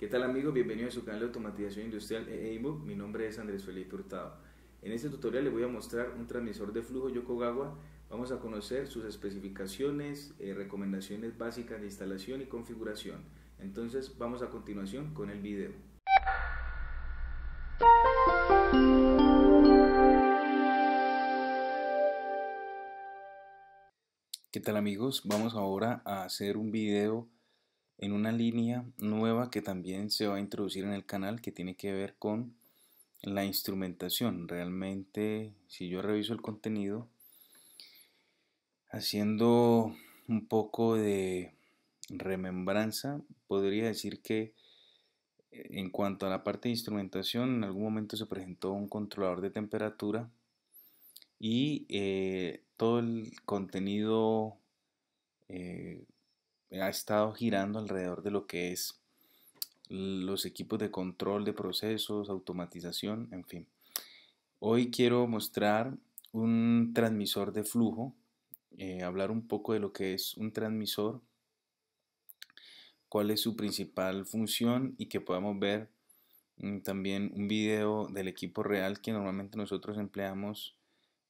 ¿Qué tal amigos? Bienvenidos a su canal de automatización industrial ebook. E Mi nombre es Andrés Felipe Hurtado. En este tutorial les voy a mostrar un transmisor de flujo Yokogawa. Vamos a conocer sus especificaciones, eh, recomendaciones básicas de instalación y configuración. Entonces vamos a continuación con el video. ¿Qué tal amigos? Vamos ahora a hacer un video en una línea nueva que también se va a introducir en el canal que tiene que ver con la instrumentación. Realmente, si yo reviso el contenido, haciendo un poco de remembranza, podría decir que eh, en cuanto a la parte de instrumentación, en algún momento se presentó un controlador de temperatura y eh, todo el contenido eh, ha estado girando alrededor de lo que es los equipos de control de procesos, automatización, en fin. Hoy quiero mostrar un transmisor de flujo, eh, hablar un poco de lo que es un transmisor, cuál es su principal función y que podamos ver mm, también un video del equipo real que normalmente nosotros empleamos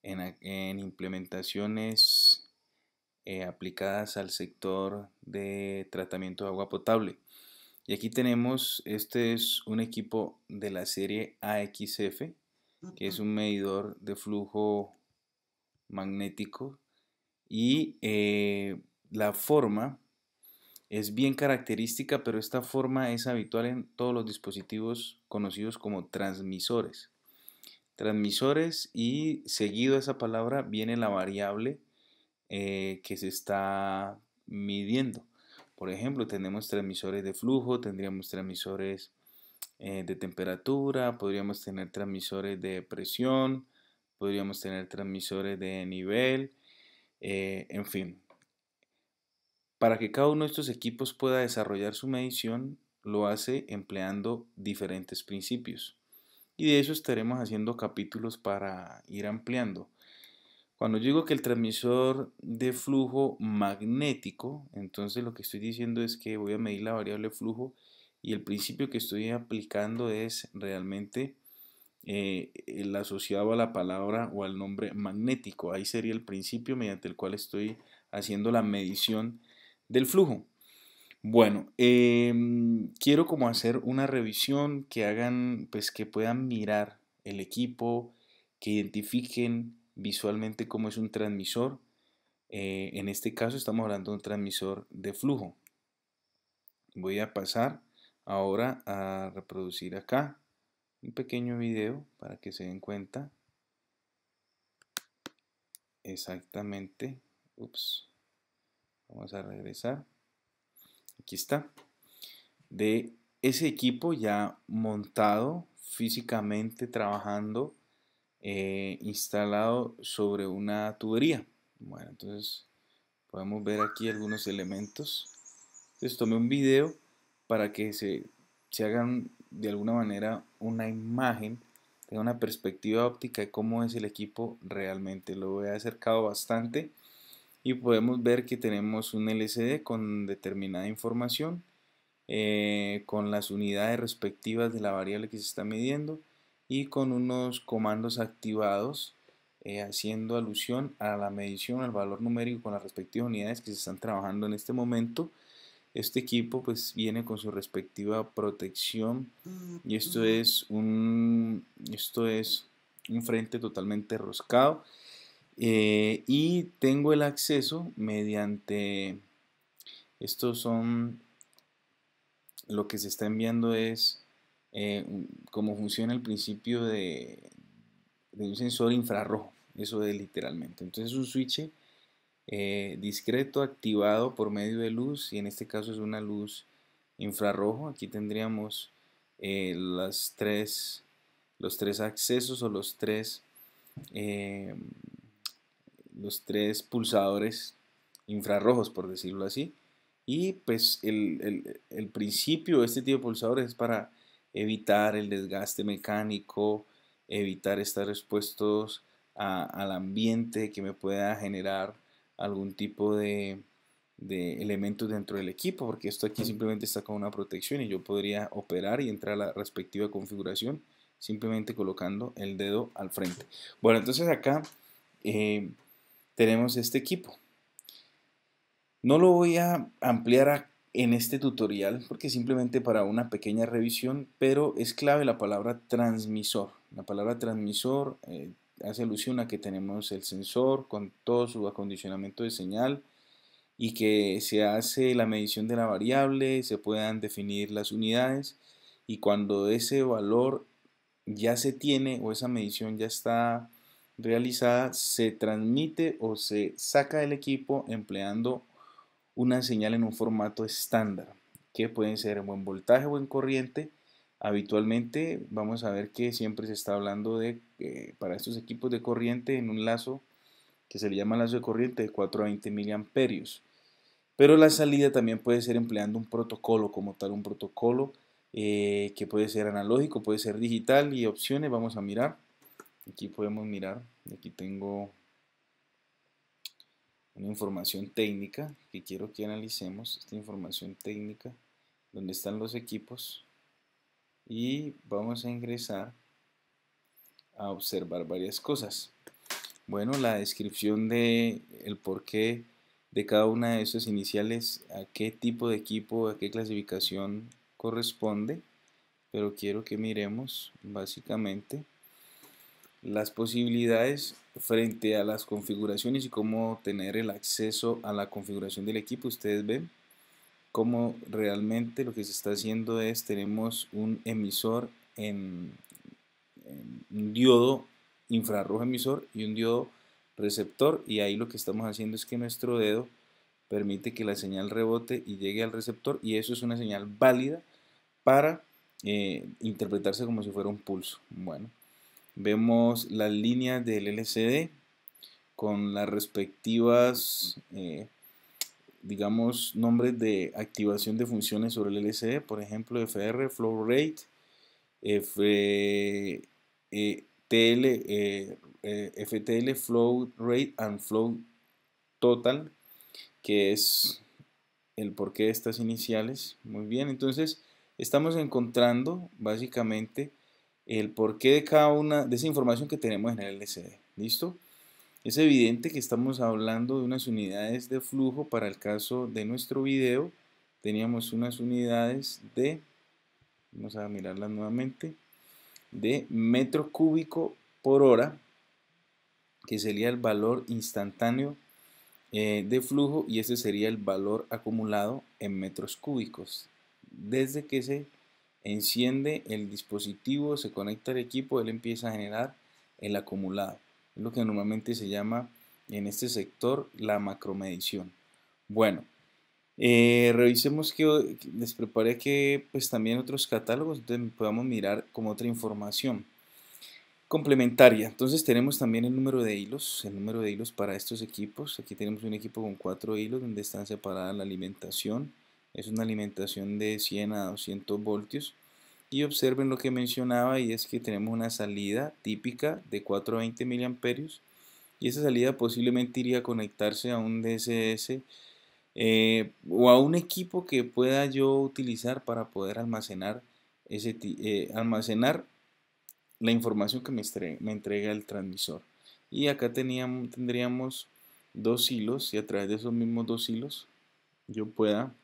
en implementaciones eh, aplicadas al sector de tratamiento de agua potable. Y aquí tenemos, este es un equipo de la serie AXF, que es un medidor de flujo magnético y eh, la forma es bien característica, pero esta forma es habitual en todos los dispositivos conocidos como transmisores. Transmisores y seguido a esa palabra viene la variable eh, que se está midiendo. Por ejemplo, tenemos transmisores de flujo, tendríamos transmisores eh, de temperatura, podríamos tener transmisores de presión, podríamos tener transmisores de nivel, eh, en fin. Para que cada uno de estos equipos pueda desarrollar su medición, lo hace empleando diferentes principios. Y de eso estaremos haciendo capítulos para ir ampliando. Cuando digo que el transmisor de flujo magnético, entonces lo que estoy diciendo es que voy a medir la variable flujo y el principio que estoy aplicando es realmente eh, el asociado a la palabra o al nombre magnético. Ahí sería el principio mediante el cual estoy haciendo la medición del flujo. Bueno, em, quiero como hacer una revisión que hagan, pues que puedan mirar el equipo, que identifiquen visualmente cómo es un transmisor. Eh, en este caso estamos hablando de un transmisor de flujo. Voy a pasar ahora a reproducir acá un pequeño video para que se den cuenta exactamente. Vamos a regresar. Aquí está. De ese equipo ya montado físicamente trabajando eh, instalado sobre una tubería. Bueno, entonces podemos ver aquí algunos elementos. Entonces tomé un video para que se, se hagan de alguna manera una imagen, de una perspectiva óptica de cómo es el equipo realmente. Lo he acercado bastante y podemos ver que tenemos un LCD con determinada información, eh, con las unidades respectivas de la variable que se está midiendo, y con unos comandos activados eh, haciendo alusión a la medición, al valor numérico con las respectivas unidades que se están trabajando en este momento. Este equipo pues viene con su respectiva protección y esto es un, esto es un frente totalmente roscado eh, y tengo el acceso mediante estos son lo que se está enviando es eh, cómo funciona el principio de, un sensor infrarrojo, eso es literalmente. Entonces es un switch eh, discreto activado por medio de luz y en este caso es una luz infrarrojo. Aquí tendríamos eh, las tres, los tres accesos o los tres, eh, los tres pulsadores infrarrojos, por decirlo así. Y pues el, el principio de este tipo de pulsadores es para evitar el desgaste mecánico, evitar estar expuestos al ambiente que me pueda generar algún tipo de, elementos dentro del equipo, porque esto aquí simplemente está con una protección y yo podría operar y entrar a la respectiva configuración simplemente colocando el dedo al frente. Bueno, entonces acá eh, tenemos este equipo. No lo voy a ampliar a en este tutorial, porque simplemente para una pequeña revisión, pero es clave la palabra transmisor. La palabra transmisor eh, hace alusión a que tenemos el sensor con todo su acondicionamiento de señal y que se hace la medición de la variable, se puedan definir las unidades y cuando ese valor ya se tiene o esa medición ya está realizada, se transmite o se saca del equipo empleando una señal en un formato estándar, que pueden ser en buen voltaje o en corriente. Habitualmente vamos a ver que siempre se está hablando de, eh, para estos equipos de corriente, en un lazo que se le llama lazo de corriente de 4 a 20 miliamperios. Pero la salida también puede ser empleando un protocolo como tal, un protocolo eh, que puede ser analógico, puede ser digital y opciones. Vamos a mirar. Aquí podemos mirar. Aquí tengo información técnica que quiero que analicemos, esta información técnica, donde están los equipos, y vamos a ingresar a observar varias cosas. Bueno, la descripción de el porqué de cada una de esas iniciales, a qué tipo de equipo, a qué clasificación corresponde, pero quiero que miremos básicamente las posibilidades frente a las configuraciones y cómo tener el acceso a la configuración del equipo. Ustedes ven cómo realmente lo que se está haciendo es tenemos un emisor en, un diodo infrarrojo emisor y un diodo receptor y ahí lo que estamos haciendo es que nuestro dedo permite que la señal rebote y llegue al receptor y eso es una señal válida para eh, interpretarse como si fuera un pulso. Bueno, vemos las líneas del LCD con las respectivas, eh, digamos, nombres de activación de funciones sobre el LCD, por ejemplo, FR, Flow Rate, F, FTL, eh, eh, Flow Rate and Flow Total, que es el porqué de estas iniciales. Muy bien, entonces estamos encontrando básicamente el porqué de cada una de esa información que tenemos en el LCD. ¿Listo? Es evidente que estamos hablando de unas unidades de flujo para el caso de nuestro video. Teníamos unas unidades de, vamos a mirarlas nuevamente, de metro cúbico por hora, que sería el valor instantáneo eh, de flujo y ese sería el valor acumulado en metros cúbicos desde que se enciende el dispositivo, se conecta al equipo, él empieza a generar el acumulado. Es lo que normalmente se llama en este sector la macromedición. Bueno, eh, revisemos que les preparé que pues también otros catálogos, entonces podamos mirar como otra información complementaria. Entonces tenemos también el número de hilos, el número de hilos para estos equipos. Aquí tenemos un equipo con cuatro hilos donde están separadas la alimentación, es una alimentación de 100 a 200 voltios y observen lo que mencionaba y es que tenemos una salida típica de 420 miliamperios y esa salida posiblemente iría a conectarse a un DSS eh, o a un equipo que pueda yo utilizar para poder almacenar ese eh, almacenar la información que me, me, entrega el transmisor y acá teníamos, tendríamos dos hilos y a través de esos mismos dos hilos yo pueda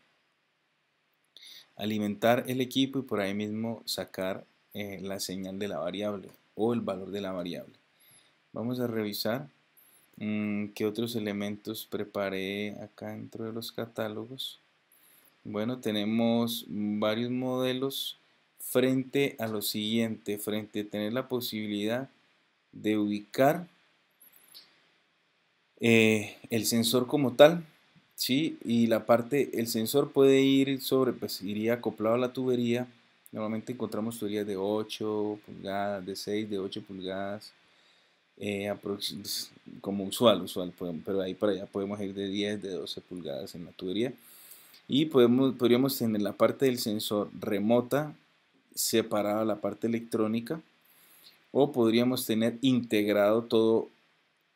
alimentar el equipo y por ahí mismo sacar eh, la señal de la variable o el valor de la variable. Vamos a revisar mm, qué otros elementos preparé acá dentro de los catálogos. Bueno, tenemos varios modelos frente a lo siguiente, frente a tener la posibilidad de ubicar eh, el sensor como tal, ¿sí? Y la parte, el sensor puede ir sobre, pues iría acoplado a la tubería. Normalmente encontramos tuberías de 8 pulgadas, de 6, de 8 pulgadas, eh, pues, como usual, usual, pues, pero ahí para allá podemos ir de 10, de 12 pulgadas en la tubería. Y podemos, podríamos tener la parte del sensor remota separada la parte electrónica o podríamos tener integrado todo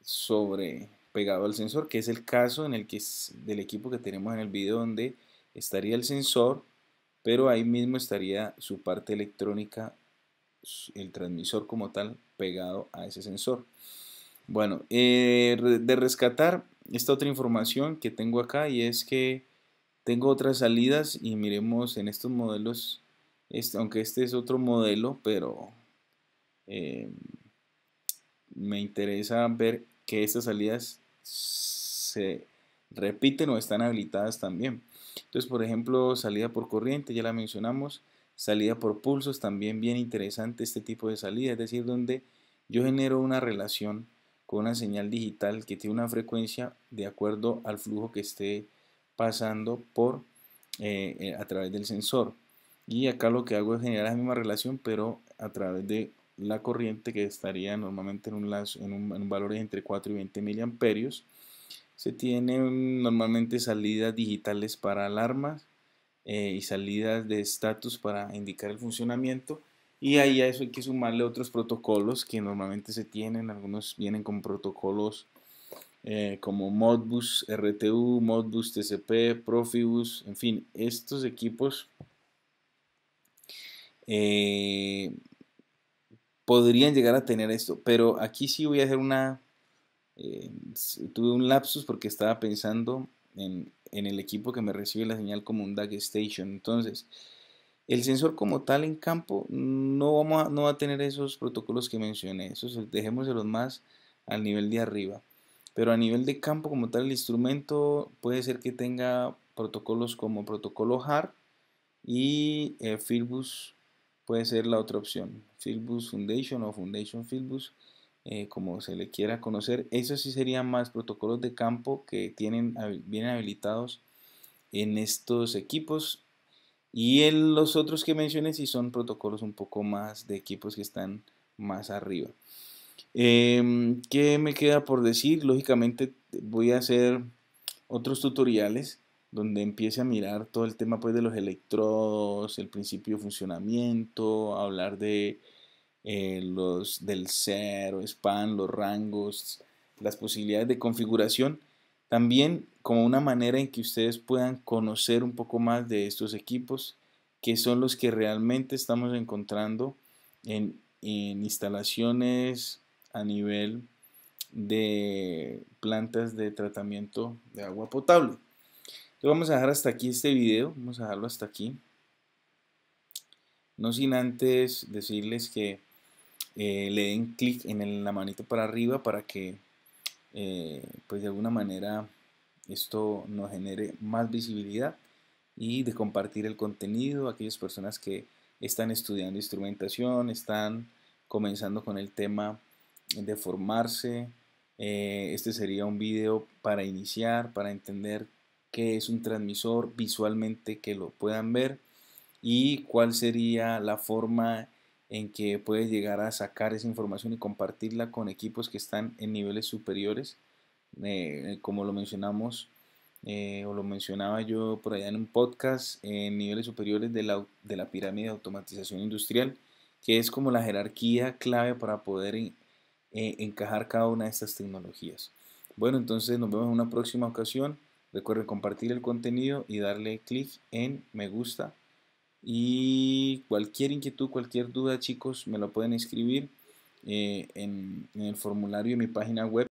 sobre pegado al sensor, que es el caso en el que es del equipo que tenemos en el video donde estaría el sensor, pero ahí mismo estaría su parte electrónica, el transmisor como tal, pegado a ese sensor. Bueno, eh, de rescatar esta otra información que tengo acá y es que tengo otras salidas y miremos en estos modelos, este, aunque este es otro modelo, pero eh, me interesa ver que estas salidas se repiten o están habilitadas también. Entonces, por ejemplo, salida por corriente, ya la mencionamos, salida por pulsos, también bien interesante este tipo de salida, es decir, donde yo genero una relación con una señal digital que tiene una frecuencia de acuerdo al flujo que esté pasando por eh, eh, a través del sensor. Y acá lo que hago es generar la misma relación, pero a través de la corriente que estaría normalmente en un, lazo, en un, valor entre 4 y 20 miliamperios. Se tienen normalmente salidas digitales para alarmas eh, y salidas de estatus para indicar el funcionamiento. Y ahí a eso hay que sumarle otros protocolos que normalmente se tienen, algunos vienen con protocolos eh, como Modbus RTU, Modbus TCP, Profibus, en fin, estos equipos eh, podrían llegar a tener esto, pero aquí sí voy a hacer una... Eh, tuve un lapsus porque estaba pensando en, el equipo que me recibe la señal como un DAG Station. Entonces, el sensor como tal en campo no, vamos no va a tener esos protocolos que mencioné. Esos los más al nivel de arriba. Pero a nivel de campo como tal el instrumento puede ser que tenga protocolos como protocolo HAR y eh, Firbus puede ser la otra opción, Fieldbus Foundation o Foundation Fieldbus, eh, como se le quiera conocer. eso sí serían más protocolos de campo que tienen, vienen habilitados en estos equipos. Y en los otros que mencioné sí son protocolos un poco más de equipos que están más arriba. Em, ¿Qué me queda por decir? Lógicamente voy a hacer otros tutoriales donde empiece a mirar todo el tema pues, de los electrodos, el principio de funcionamiento, hablar de eh, los del cero, span, los rangos, las posibilidades de configuración, también como una manera en que ustedes puedan conocer un poco más de estos equipos, que son los que realmente estamos encontrando en instalaciones a nivel de plantas de tratamiento de agua potable vamos a dejar hasta aquí este video, vamos a dejarlo hasta aquí. No sin antes decirles que eh, le den clic en la manito para arriba para que eh, pues de alguna manera esto nos genere más visibilidad y de compartir el contenido a aquellas personas que están estudiando instrumentación, están comenzando con el tema de formarse. Eh, este sería un video para iniciar, para entender qué es un transmisor visualmente que lo puedan ver y cuál sería la forma en que puedes llegar a sacar esa información y compartirla con equipos que están en niveles superiores, eh, como lo mencionamos eh, o lo mencionaba yo por allá en un podcast, en niveles superiores de la, pirámide de automatización industrial, que es como la jerarquía clave para poder eh, encajar cada una de estas tecnologías. Bueno, entonces nos vemos en una próxima ocasión. Recuerden compartir el contenido y darle clic en me gusta. Y cualquier inquietud, cualquier duda, chicos, me lo pueden escribir eh, en, en el formulario de mi página web